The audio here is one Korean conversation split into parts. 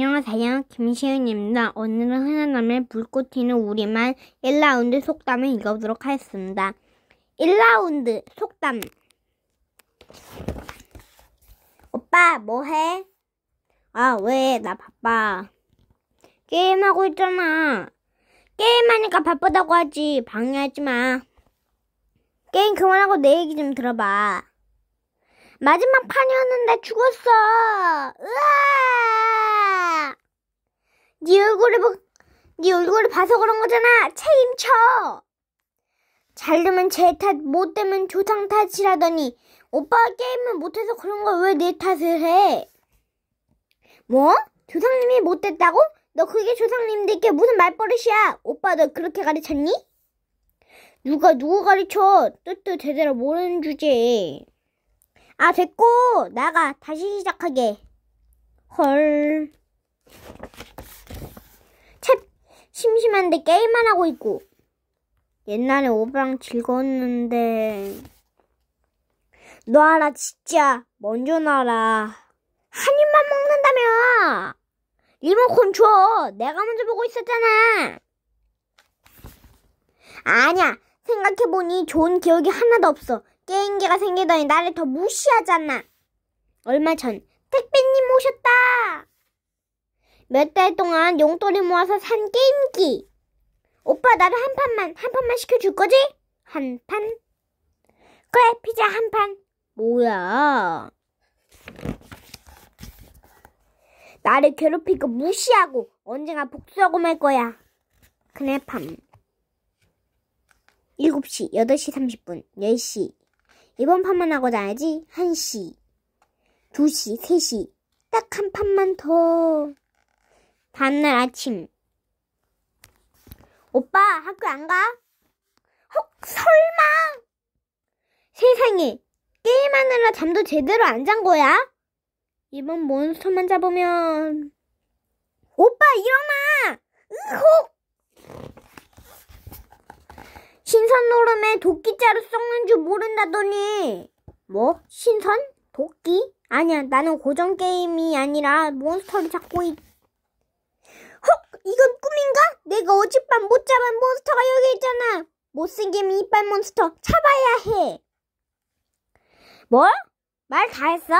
안녕하세요. 김시윤입니다 오늘은 하나남의 불꽃 튀는 우리말 1라운드 속담을 읽어보도록 하겠습니다. 1라운드 속담 오빠 뭐해? 아 왜? 나 바빠. 게임하고 있잖아. 게임하니까 바쁘다고 하지. 방해하지 마. 게임 그만하고 내 얘기 좀 들어봐. 마지막 판이었는데 죽었어. 으아! 네 얼굴을 보, 네 얼굴을 봐서 그런 거잖아. 책임져. 잘 되면 제 탓, 못 되면 조상 탓이라더니 오빠가 게임을 못해서 그런 걸 왜 내 탓을 해? 뭐? 조상님이 못됐다고? 너 그게 조상님들께 무슨 말버릇이야? 오빠 너 그렇게 가르쳤니? 누가 누구 가르쳐? 뜻도 제대로 모르는 주제에. 아, 됐고! 나가! 다시 시작하게. 헐. 참, 심심한데 게임만 하고 있고. 옛날에 오빠랑 즐거웠는데. 너 알아, 진짜. 먼저 놔라. 한 입만 먹는다며! 리모컨 줘! 내가 먼저 보고 있었잖아! 아니야! 생각해보니 좋은 기억이 하나도 없어. 게임기가 생기더니 나를 더 무시하잖아. 얼마 전 택배님 모셨다몇 달 동안 용돈을 모아서 산 게임기. 오빠 나를 한 판만 한 판만 시켜줄 거지? 한 판? 그래 피자 한 판. 뭐야? 나를 괴롭히고 무시하고 언젠가 복수하고 말 거야. 그날 밤. 7시, 8시 30분, 10시, 이번 판만 하고 자야지. 1시, 2시, 3시. 딱 한 판만 더. 다음날 아침. 오빠, 학교 안 가? 헉, 설마! 세상에, 게임하느라 잠도 제대로 안 잔 거야? 이번 몬스터만 잡으면. 오빠, 일어나! 으혹! 신선 노름에 도끼자루 썩는 줄 모른다더니 뭐? 신선? 도끼? 아니야 나는 고정 게임이 아니라 몬스터를 잡고 있... 헉! 이건 꿈인가? 내가 어젯밤 못 잡은 몬스터가 여기 있잖아 못생김 이빨 몬스터 잡아야 해 뭐? 말다 했어?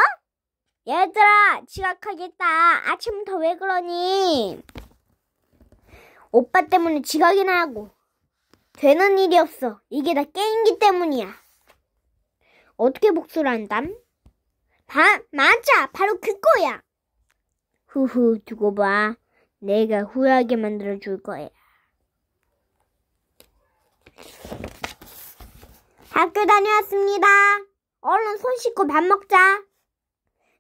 얘들아 지각하겠다 아침부터 왜 그러니 오빠 때문에 지각이나 하고 되는 일이 없어. 이게 다 게임기 때문이야. 어떻게 복수를 한담? 바, 맞아. 바로 그거야. 후후, 두고 봐. 내가 후회하게 만들어 줄 거야. 학교 다녀왔습니다. 얼른 손 씻고 밥 먹자.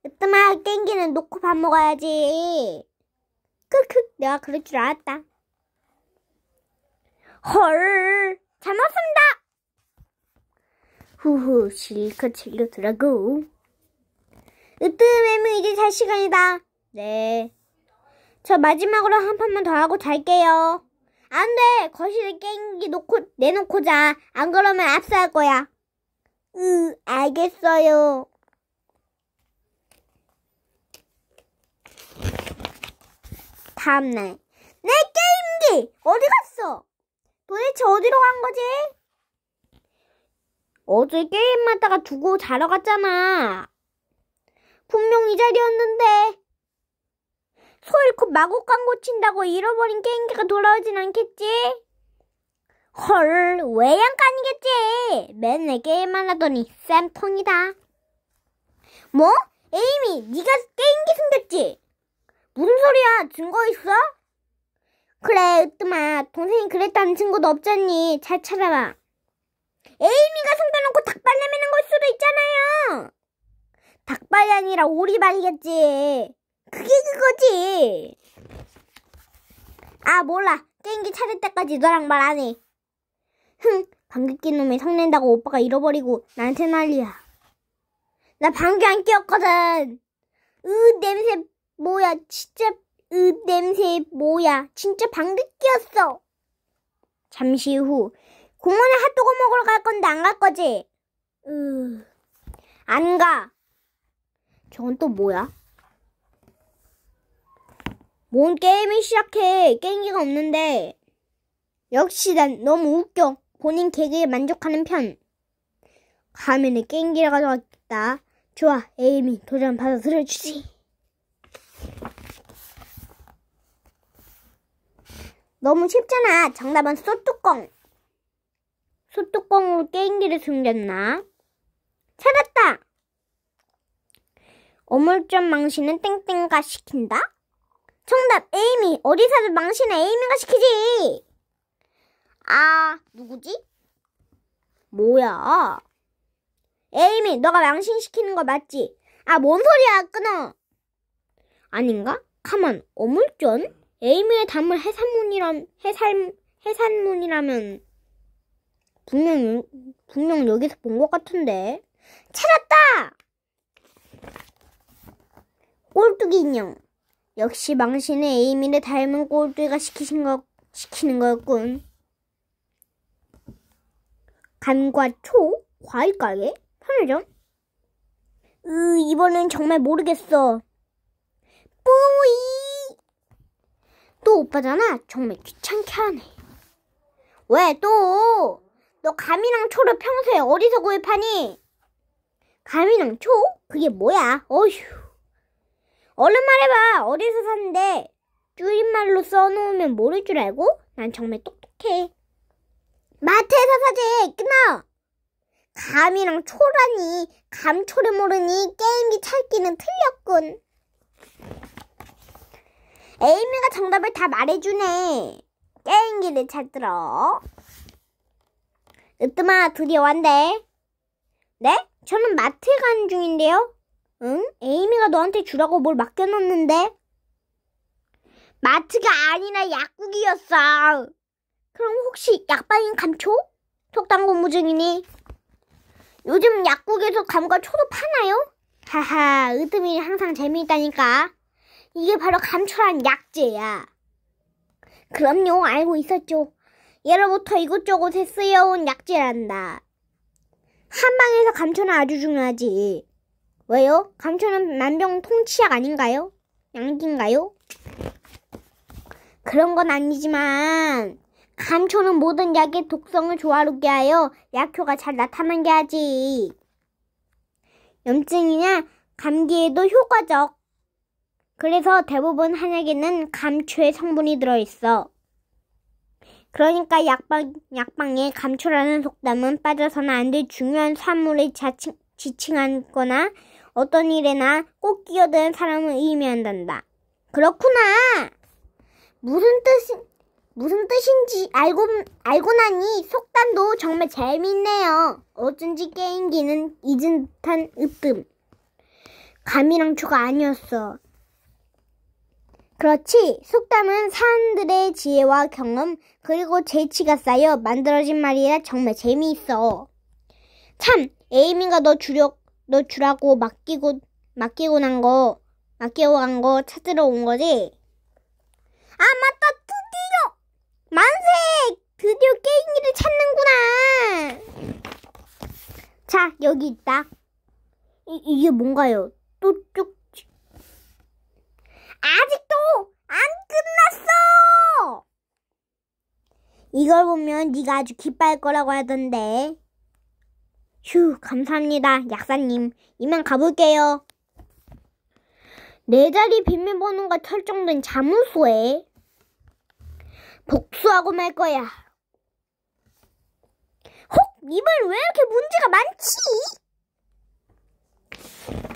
으뜸아, 임기는 놓고 밥 먹어야지. 크크, 내가 그럴 줄 알았다. 헐! 잘 먹습니다! 후후, 실컷 즐겨두라고. 으뜸, 엠무 이제 잘 시간이다. 네. 저 마지막으로 한 판만 더 하고 잘게요. 안 돼! 거실에 깽기 놓고, 내놓고 자. 안 그러면 압수할 거야. 으, 알겠어요. 다음날. 내 게임기! 어디 갔어? 도대체 어디로 간 거지? 어제 게임하다가 두고 자러 갔잖아. 분명 이 자리였는데. 소 잃고 마구 깡고 친다고 잃어버린 게임기가 돌아오진 않겠지? 헐, 왜양간이겠지 맨날 게임만 하더니 쌤통이다. 뭐? 에이미, 네가 게임기 숨겼지? 무슨 소리야? 증거 있어? 그래, 으뜸아. 동생이 그랬다는 친구도 없잖니. 잘 찾아봐. 에이미가 숨겨놓고 닭발 내미는 걸 수도 있잖아요. 닭발이 아니라 오리발이겠지. 그게 그거지. 아, 몰라. 게임기 찾을 때까지 너랑 말 안 해. 흥, 방귀 낀 놈이 성낸다고 오빠가 잃어버리고 나한테 난리야. 나 방귀 안 끼었거든. 으, 냄새 뭐야. 진짜 으 냄새 뭐야 진짜 방귀뀌었어 잠시 후 공원에 핫도그 먹으러 갈 건데 안 갈 거지? 으... 안 가. 저건 또 뭐야? 뭔 게임이 시작해. 게임기가 없는데. 역시 난 너무 웃겨. 본인 계기에 만족하는 편. 가면은 게임기를 가져왔다. 겠 좋아, 에이미. 도전 받아들여주지. 너무 쉽잖아. 정답은 소뚜껑. 소뚜껑으로 게임기를 숨겼나? 찾았다! 어물점 망신은 땡땡가 시킨다? 정답, 에이미! 어디서든 망신은 에이미가 시키지! 아, 누구지? 뭐야? 에이미, 너가 망신시키는 거 맞지? 아, 뭔 소리야, 끊어! 아닌가? 가만, 어물전? 에이미의 담을 해산문이란 해산 해산문이라면 분명 분명 여기서 본 것 같은데 찾았다. 꼴뚜기 인형. 역시 망신의 에이미를 닮은 꼴뚜기가 시키신 거 시키는 거였군. 간과 초, 과일 가게, 편의점. 으, 이번엔 정말 모르겠어. 뿌이! 또 오빠잖아. 정말 귀찮게 하네. 왜 또? 너 감이랑 초를 평소에 어디서 구입하니? 감이랑 초? 그게 뭐야? 어휴. 얼른 말해봐. 어디서 샀는데? 줄임말로 써놓으면 모를 줄 알고? 난 정말 똑똑해. 마트에서 사지! 끊어! 감이랑 초라니, 감초를 모르니 게임기 찾기는 틀렸군. 에이미가 정답을 다 말해주네. 게임기를 잘 들어. 으뜸아, 드디어 왔네. 네? 저는 마트에 가는 중인데요. 응? 에이미가 너한테 주라고 뭘 맡겨놨는데? 마트가 아니라 약국이었어. 그럼 혹시 약방인 감초? 속당 근무 중이니? 요즘 약국에서 감과 초도 파나요? 하하, 으뜸이 항상 재미있다니까. 이게 바로 감초란 약재야. 그럼요, 알고 있었죠. 예로부터 이곳저곳에 쓰여온 약재란다. 한방에서 감초는 아주 중요하지. 왜요? 감초는 난병통치약 아닌가요? 양기인가요? 그런 건 아니지만 감초는 모든 약의 독성을 조화롭게 하여 약효가 잘 나타나게 하지. 염증이나 감기에도 효과적. 그래서 대부분 한약에는 감초의 성분이 들어있어. 그러니까 약방, 약방에 감초라는 속담은 빠져서는 안 될 중요한 산물을 자칭, 지칭하거나 어떤 일에나 꼭 끼어드는 사람을 의미한단다. 그렇구나! 무슨 뜻, 무슨 뜻인지 알고, 알고 나니 속담도 정말 재밌네요 어쩐지 게임기는 잊은 듯한 으뜸. 감이랑 초가 아니었어. 그렇지. 속담은 사람들의 지혜와 경험 그리고 재치가 쌓여 만들어진 말이라 정말 재미있어. 참, 에이미가 너 주려 너 주라고 맡기고 맡기고 난 거, 맡기고 간 거 찾으러 온 거지? 아 맞다, 드디어 만세! 드디어 게임기를 찾는구나. 자, 여기 있다. 이, 이게 뭔가요? 또 쭉. 아직도 안 끝났어! 이걸 보면 네가 아주 기뻐할 거라고 하던데. 휴, 감사합니다, 약사님. 이만 가볼게요. 내 자리 비밀번호가 설정된 자문소에 복수하고 말 거야. 혹, 입을 왜 이렇게 문제가 많지?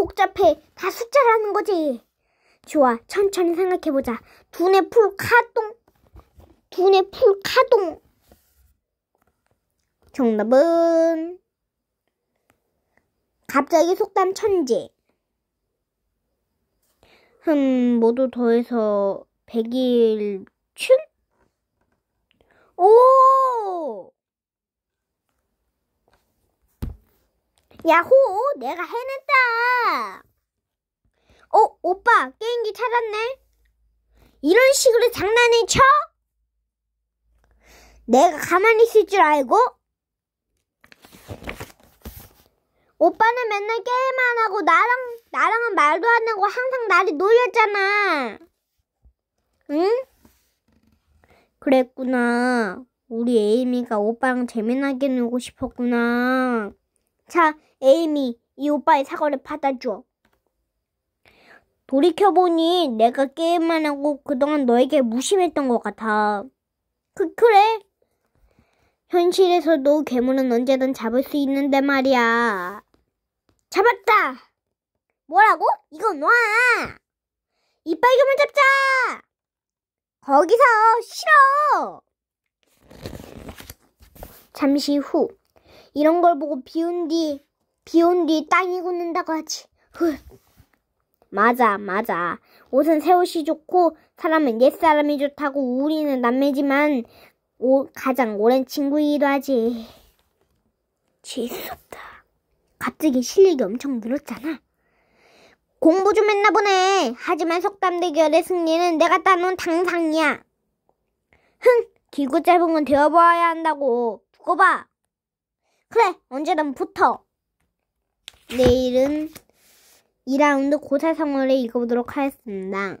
복잡해. 다 숫자라는 거지. 좋아. 천천히 생각해보자. 두뇌 풀 카동. 두뇌 풀 카동. 정답은 갑자기 속담 천재 흠, 모두 더해서 1 0 1일 오! 야호! 내가 해냈다! 어, 오빠, 게임기 찾았네? 이런 식으로 장난을 쳐? 내가 가만히 있을 줄 알고? 오빠는 맨날 게임 만 하고 나랑, 나랑은 말도 안 하고 항상 나를 놀렸잖아. 응? 그랬구나. 우리 에이미가 오빠랑 재미나게 놀고 싶었구나. 자, 에이미, 이 오빠의 사과를 받아줘. 돌이켜보니 내가 게임만 하고 그동안 너에게 무심했던 것 같아. 그, 그래. 현실에서도 괴물은 언제든 잡을 수 있는데 말이야. 잡았다! 뭐라고? 이건 와! 이빨 괴물 잡자! 거기서 싫어! 잠시 후 이런 걸 보고 비운 뒤 비온 뒤 땅이 굳는다고 하지. 후. 맞아, 맞아. 옷은 새 옷이 좋고 사람은 옛 사람이 좋다고 우리는 남매지만 오, 가장 오랜 친구이기도 하지. 재수없다. 갑자기 실력이 엄청 늘었잖아. 공부 좀 했나 보네. 하지만 속담 대결의 승리는 내가 따놓은 당상이야. 흥, 길고 짧은 건되어보아야 한다고. 두고 봐. 그래, 언제든 붙어. 내일은 2라운드 고사성어를 읽어보도록 하겠습니다.